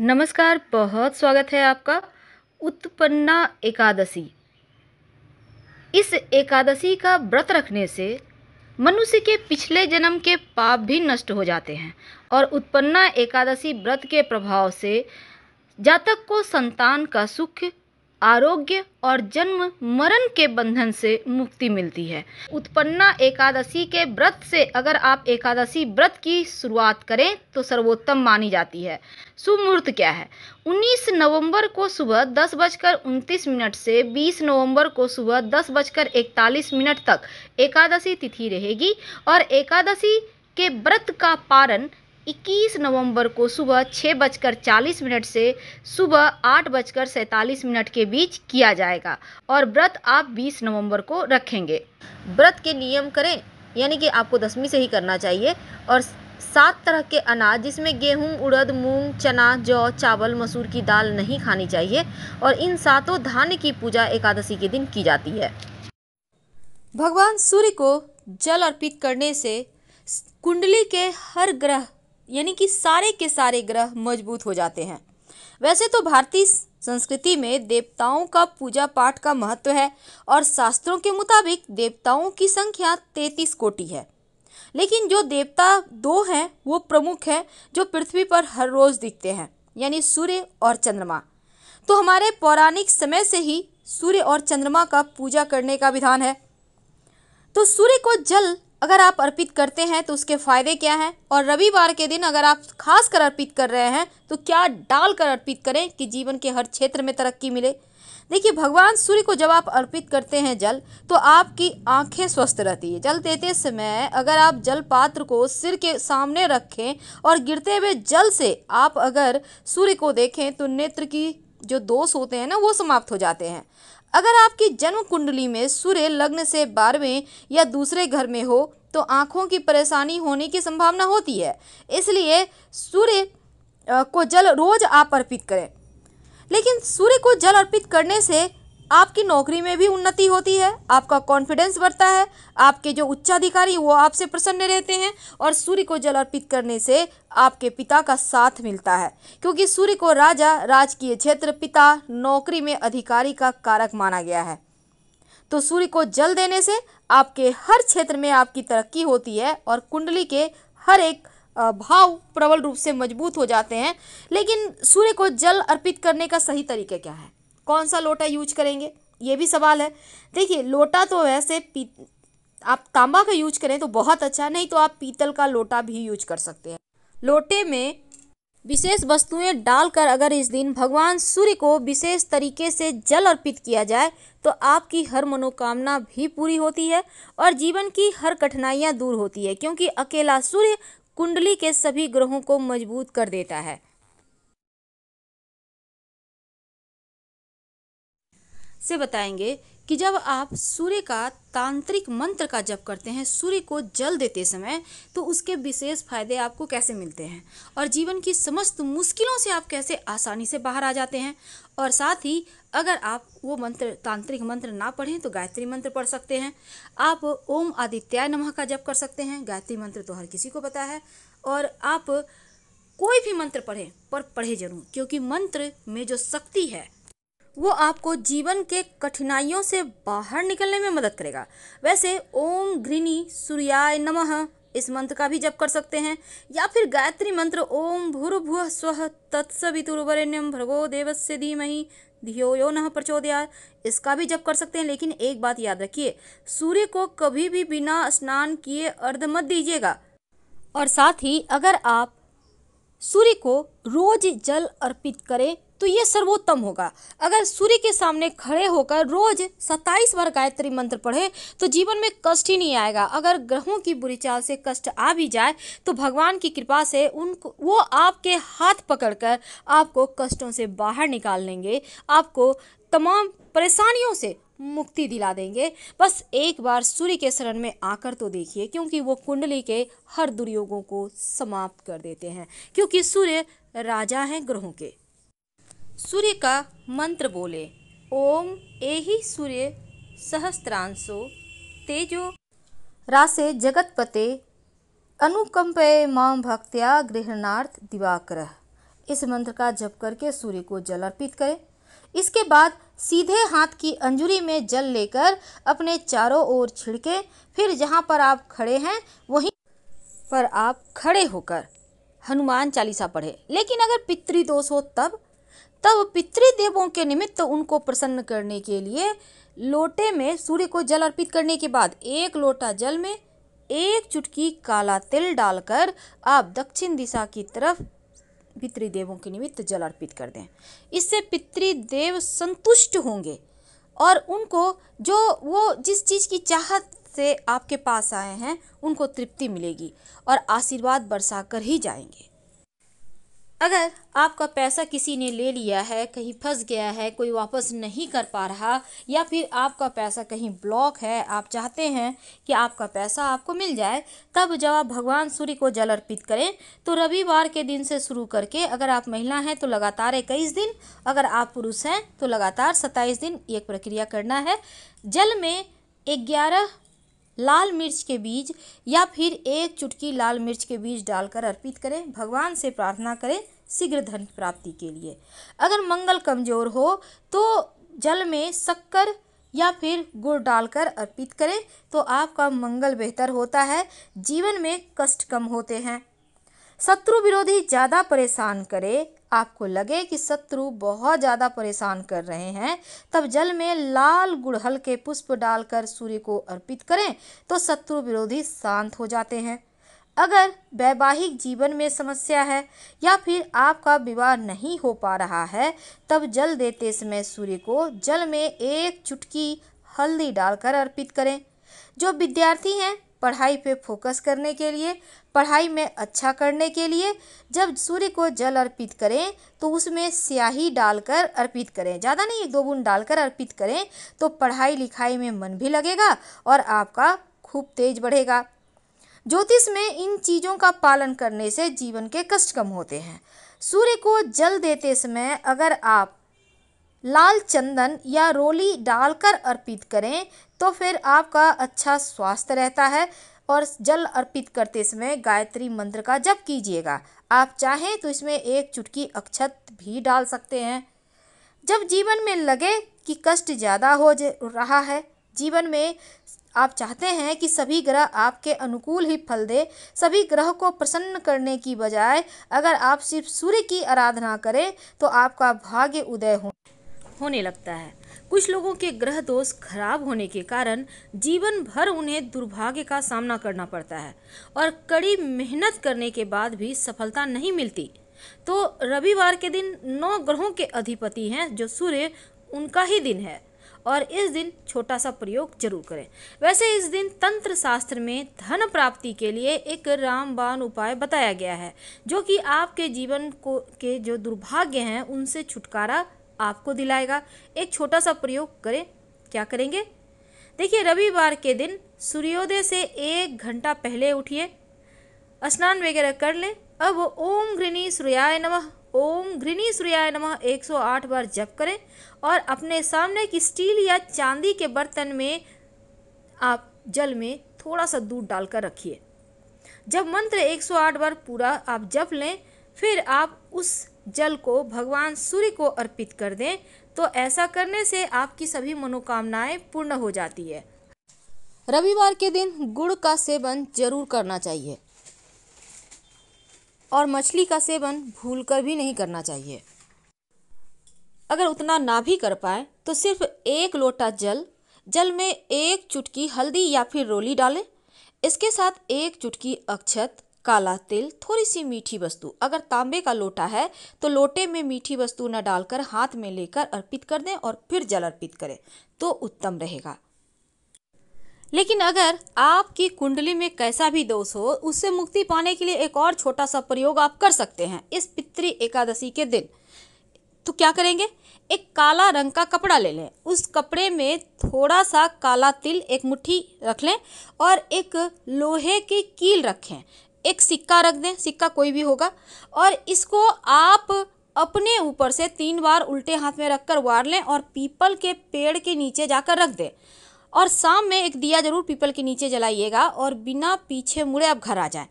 नमस्कार बहुत स्वागत है आपका उत्पन्ना एकादशी इस एकादशी का व्रत रखने से मनुष्य के पिछले जन्म के पाप भी नष्ट हो जाते हैं और उत्पन्ना एकादशी व्रत के प्रभाव से जातक को संतान का सुख आरोग्य और जन्म मरण के बंधन से मुक्ति मिलती है उत्पन्ना एकादशी के व्रत से अगर आप एकादशी व्रत की शुरुआत करें तो सर्वोत्तम मानी जाती है शुभ मुहूर्त क्या है 19 नवंबर को सुबह दस बजकर उनतीस मिनट से 20 नवंबर को सुबह दस बजकर इकतालीस मिनट तक एकादशी तिथि रहेगी और एकादशी के व्रत का पारण 21 नवंबर को सुबह छः बजकर चालीस मिनट से सुबह आठ बजकर सैंतालीस मिनट के बीच किया जाएगा और व्रत आप 20 नवंबर को रखेंगे व्रत के नियम करें यानी कि आपको दसवीं से ही करना चाहिए और सात तरह के अनाज जिसमें गेहूं, उड़द मूंग चना जौ चावल मसूर की दाल नहीं खानी चाहिए और इन सातों धान्य की पूजा एकादशी के दिन की जाती है भगवान सूर्य को जल अर्पित करने से कुंडली के हर ग्रह यानी कि सारे के सारे ग्रह मजबूत हो जाते हैं वैसे तो भारतीय संस्कृति में देवताओं का पूजा पाठ का महत्व है और शास्त्रों के मुताबिक देवताओं की संख्या तैतीस कोटि है लेकिन जो देवता दो हैं वो प्रमुख हैं जो पृथ्वी पर हर रोज़ दिखते हैं यानी सूर्य और चंद्रमा तो हमारे पौराणिक समय से ही सूर्य और चंद्रमा का पूजा करने का विधान है तो सूर्य को जल अगर आप अर्पित करते हैं तो उसके फ़ायदे क्या हैं और रविवार के दिन अगर आप खास कर अर्पित कर रहे हैं तो क्या डाल कर अर्पित करें कि जीवन के हर क्षेत्र में तरक्की मिले देखिए भगवान सूर्य को जब आप अर्पित करते हैं जल तो आपकी आंखें स्वस्थ रहती है जल देते समय अगर आप जल पात्र को सिर के सामने रखें और गिरते हुए जल से आप अगर सूर्य को देखें तो नेत्र की जो दोष होते हैं ना वो समाप्त हो जाते हैं अगर आपकी जन्म कुंडली में सूर्य लग्न से बारहवें या दूसरे घर में हो तो आँखों की परेशानी होने की संभावना होती है इसलिए सूर्य को जल रोज आप अर्पित करें लेकिन सूर्य को जल अर्पित करने से आपकी नौकरी में भी उन्नति होती है आपका कॉन्फिडेंस बढ़ता है आपके जो उच्चाधिकारी वो आपसे प्रसन्न रहते हैं और सूर्य को जल अर्पित करने से आपके पिता का साथ मिलता है क्योंकि सूर्य को राजा राजकीय क्षेत्र पिता नौकरी में अधिकारी का कारक माना गया है तो सूर्य को जल देने से आपके हर क्षेत्र में आपकी तरक्की होती है और कुंडली के हर एक भाव प्रबल रूप से मजबूत हो जाते हैं लेकिन सूर्य को जल अर्पित करने का सही तरीका क्या है कौन सा लोटा यूज करेंगे ये भी सवाल है देखिए लोटा तो वैसे पी आप तांबा का यूज करें तो बहुत अच्छा नहीं तो आप पीतल का लोटा भी यूज कर सकते हैं लोटे में विशेष वस्तुएं डालकर अगर इस दिन भगवान सूर्य को विशेष तरीके से जल अर्पित किया जाए तो आपकी हर मनोकामना भी पूरी होती है और जीवन की हर कठिनाइयाँ दूर होती है क्योंकि अकेला सूर्य कुंडली के सभी ग्रहों को मजबूत कर देता है से बताएंगे कि जब आप सूर्य का तांत्रिक मंत्र का जप करते हैं सूर्य को जल देते समय तो उसके विशेष फायदे आपको कैसे मिलते हैं और जीवन की समस्त मुश्किलों से आप कैसे आसानी से बाहर आ जाते हैं और साथ ही अगर आप वो मंत्र तांत्रिक मंत्र ना पढ़ें तो गायत्री मंत्र पढ़ सकते हैं आप ओम आदित्याय नमः का जप कर सकते हैं गायत्री मंत्र तो हर किसी को पता है और आप कोई भी मंत्र पढ़ें पर पढ़े जरूर क्योंकि मंत्र में जो शक्ति है वो आपको जीवन के कठिनाइयों से बाहर निकलने में मदद करेगा वैसे ओम घृणी सूर्याय नमः इस मंत्र का भी जप कर सकते हैं या फिर गायत्री मंत्र ओम भूर्भु स्व तत्सवितुर्वरेण्यम भर्गो देवस्य धीमहि धियो यो न प्रचोदया इसका भी जप कर सकते हैं लेकिन एक बात याद रखिए सूर्य को कभी भी बिना स्नान किए अर्ध मत दीजिएगा और साथ ही अगर आप सूर्य को रोज जल अर्पित करें तो ये सर्वोत्तम होगा अगर सूर्य के सामने खड़े होकर रोज सत्ताईस बार गायत्री मंत्र पढ़े तो जीवन में कष्ट ही नहीं आएगा अगर ग्रहों की बुरी चाल से कष्ट आ भी जाए तो भगवान की कृपा से उनको वो आपके हाथ पकड़कर आपको कष्टों से बाहर निकाल लेंगे आपको तमाम परेशानियों से मुक्ति दिला देंगे बस एक बार सूर्य के शरण में आकर तो देखिए क्योंकि वो कुंडली के हर दुर्योगों को समाप्त कर देते हैं क्योंकि सूर्य राजा हैं ग्रहों के सूर्य का मंत्र बोले ओम ही सूर्य सहस्त्रांशो तेजो रासे जगतपते अनुकंपय माम भक्त्या गृहणार्थ दिवाकर इस मंत्र का जप करके सूर्य को जल अर्पित करें इसके बाद सीधे हाथ की अंजुरी में जल लेकर अपने चारों ओर छिड़के फिर जहाँ पर आप खड़े हैं वहीं पर आप खड़े होकर हनुमान चालीसा पढ़े लेकिन अगर पितृदोष हो तब तब पितृदेवों के निमित्त उनको प्रसन्न करने के लिए लोटे में सूर्य को जल अर्पित करने के बाद एक लोटा जल में एक चुटकी काला तिल डालकर आप दक्षिण दिशा की तरफ पितृदेवों के निमित्त जल अर्पित कर दें इससे पितृदेव संतुष्ट होंगे और उनको जो वो जिस चीज़ की चाहत से आपके पास आए हैं उनको तृप्ति मिलेगी और आशीर्वाद बरसा कर ही जाएंगे अगर आपका पैसा किसी ने ले लिया है कहीं फंस गया है कोई वापस नहीं कर पा रहा या फिर आपका पैसा कहीं ब्लॉक है आप चाहते हैं कि आपका पैसा आपको मिल जाए तब जब आप भगवान सूर्य को जल अर्पित करें तो रविवार के दिन से शुरू करके अगर आप महिला हैं तो लगातार इक्कीस दिन अगर आप पुरुष हैं तो लगातार सत्ताईस दिन एक प्रक्रिया करना है जल में ग्यारह लाल मिर्च के बीज या फिर एक चुटकी लाल मिर्च के बीज डालकर अर्पित करें भगवान से प्रार्थना करें शीघ्र धन प्राप्ति के लिए अगर मंगल कमजोर हो तो जल में शक्कर या फिर गुड़ डालकर अर्पित करें तो आपका मंगल बेहतर होता है जीवन में कष्ट कम होते हैं शत्रु विरोधी ज़्यादा परेशान करे आपको लगे कि शत्रु बहुत ज़्यादा परेशान कर रहे हैं तब जल में लाल गुड़हल के पुष्प डालकर सूर्य को अर्पित करें तो शत्रु विरोधी शांत हो जाते हैं अगर वैवाहिक जीवन में समस्या है या फिर आपका विवाह नहीं हो पा रहा है तब जल देते समय सूर्य को जल में एक चुटकी हल्दी डालकर अर्पित करें जो विद्यार्थी हैं पढ़ाई पे फोकस करने के लिए पढ़ाई में अच्छा करने के लिए जब सूर्य को जल अर्पित करें तो उसमें स्याही डालकर अर्पित करें ज़्यादा नहीं एक दो बूंद डालकर अर्पित करें तो पढ़ाई लिखाई में मन भी लगेगा और आपका खूब तेज बढ़ेगा ज्योतिष में इन चीज़ों का पालन करने से जीवन के कष्ट कम होते हैं सूर्य को जल देते समय अगर आप लाल चंदन या रोली डालकर अर्पित करें तो फिर आपका अच्छा स्वास्थ्य रहता है और जल अर्पित करते समय गायत्री मंत्र का जप कीजिएगा आप चाहें तो इसमें एक चुटकी अक्षत भी डाल सकते हैं जब जीवन में लगे कि कष्ट ज़्यादा हो रहा है जीवन में आप चाहते हैं कि सभी ग्रह आपके अनुकूल ही फल दे सभी ग्रह को प्रसन्न करने की बजाय अगर आप सिर्फ सूर्य की आराधना करें तो आपका भाग्य उदय हो होने लगता है कुछ लोगों के ग्रह दोष खराब होने के कारण जीवन भर उन्हें दुर्भाग्य का सामना करना पड़ता है और कड़ी मेहनत करने के बाद भी सफलता नहीं मिलती तो रविवार के दिन नौ ग्रहों के अधिपति हैं जो सूर्य उनका ही दिन है और इस दिन छोटा सा प्रयोग जरूर करें वैसे इस दिन तंत्र शास्त्र में धन प्राप्ति के लिए एक रामबाण उपाय बताया गया है जो कि आपके जीवन को के जो दुर्भाग्य हैं उनसे छुटकारा आपको दिलाएगा एक छोटा सा प्रयोग करें क्या करेंगे देखिए रविवार के दिन सूर्योदय से एक घंटा पहले उठिए स्नान वगैरह कर लें अब ओम घृणी सूर्याय नमः ओम घृणी सूर्याय नमः 108 बार जप करें और अपने सामने की स्टील या चांदी के बर्तन में आप जल में थोड़ा सा दूध डालकर रखिए जब मंत्र 108 बार पूरा आप जप लें फिर आप उस जल को भगवान सूर्य को अर्पित कर दें तो ऐसा करने से आपकी सभी मनोकामनाएं पूर्ण हो जाती है रविवार के दिन गुड़ का सेवन जरूर करना चाहिए और मछली का सेवन भूल कर भी नहीं करना चाहिए अगर उतना ना भी कर पाए तो सिर्फ एक लोटा जल जल में एक चुटकी हल्दी या फिर रोली डालें इसके साथ एक चुटकी अक्षत काला तिल थोड़ी सी मीठी वस्तु अगर तांबे का लोटा है तो लोटे में मीठी वस्तु न डालकर हाथ में लेकर अर्पित कर दें और फिर जल अर्पित करें तो उत्तम रहेगा लेकिन अगर आपकी कुंडली में कैसा भी दोष हो उससे मुक्ति पाने के लिए एक और छोटा सा प्रयोग आप कर सकते हैं इस पितृ एकादशी के दिन तो क्या करेंगे एक काला रंग का कपड़ा ले लें उस कपड़े में थोड़ा सा काला तिल एक मुट्ठी रख लें और एक लोहे की कील रखें एक सिक्का रख दें सिक्का कोई भी होगा और इसको आप अपने ऊपर से तीन बार उल्टे हाथ में रखकर वार लें और पीपल के पेड़ के नीचे जाकर रख दें और शाम में एक दिया जरूर पीपल के नीचे जलाइएगा और बिना पीछे मुड़े आप घर आ जाएं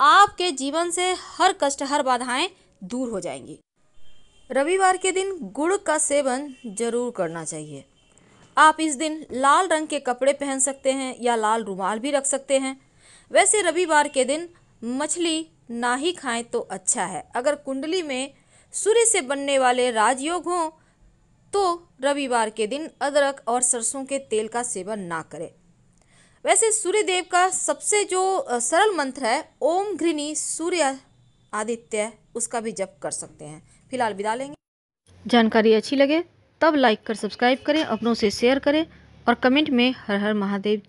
आपके जीवन से हर कष्ट हर बाधाएं दूर हो जाएंगी रविवार के दिन गुड़ का सेवन जरूर करना चाहिए आप इस दिन लाल रंग के कपड़े पहन सकते हैं या लाल रुमाल भी रख सकते हैं वैसे रविवार के दिन मछली ना ही खाएं तो अच्छा है अगर कुंडली में सूर्य से बनने वाले राजयोग हों तो रविवार के दिन अदरक और सरसों के तेल का सेवन ना करें वैसे सूर्य देव का सबसे जो सरल मंत्र है ओम घृणी सूर्य आदित्य उसका भी जप कर सकते हैं फिलहाल विदा लेंगे जानकारी अच्छी लगे तब लाइक कर सब्सक्राइब करें अपनों से शेयर करें और कमेंट में हर हर महादेव